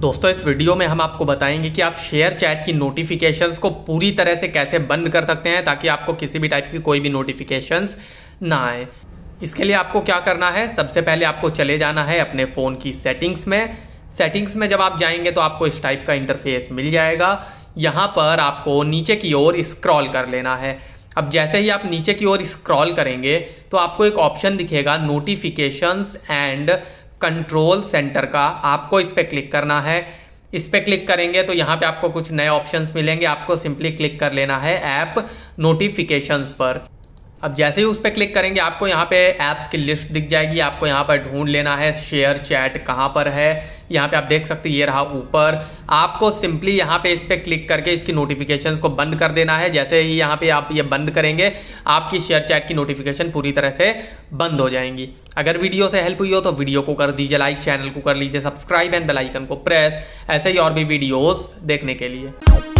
दोस्तों इस वीडियो में हम आपको बताएंगे कि आप शेयर चैट की नोटिफिकेशंस को पूरी तरह से कैसे बंद कर सकते हैं ताकि आपको किसी भी टाइप की कोई भी नोटिफिकेशंस ना आए इसके लिए आपको क्या करना है सबसे पहले आपको चले जाना है अपने फ़ोन की सेटिंग्स में सेटिंग्स में जब आप जाएंगे तो आपको इस टाइप का इंटरफेस मिल जाएगा यहाँ पर आपको नीचे की ओर स्क्रॉल कर लेना है अब जैसे ही आप नीचे की ओर स्क्रॉल करेंगे तो आपको एक ऑप्शन दिखेगा नोटिफिकेशंस एंड कंट्रोल सेंटर का आपको इस पर क्लिक करना है इस पर क्लिक करेंगे तो यहाँ पे आपको कुछ नए ऑप्शंस मिलेंगे आपको सिंपली क्लिक कर लेना है ऐप नोटिफिकेशंस पर अब जैसे ही उस पर क्लिक करेंगे आपको यहाँ पे ऐप्स की लिस्ट दिख जाएगी आपको यहाँ पर ढूंढ लेना है शेयर चैट कहाँ पर है यहाँ पे आप देख सकते ये रहा ऊपर आपको सिंपली यहाँ पे इस पर क्लिक करके इसकी नोटिफिकेशंस को बंद कर देना है जैसे ही यहाँ पे आप ये बंद करेंगे आपकी शेयर चैट की नोटिफिकेशन पूरी तरह से बंद हो जाएंगी अगर वीडियो से हेल्प हुई हो तो वीडियो को कर दीजिए लाइक चैनल को कर लीजिए सब्सक्राइब एंड बेलाइकन को प्रेस ऐसे ही और भी वीडियोज़ देखने के लिए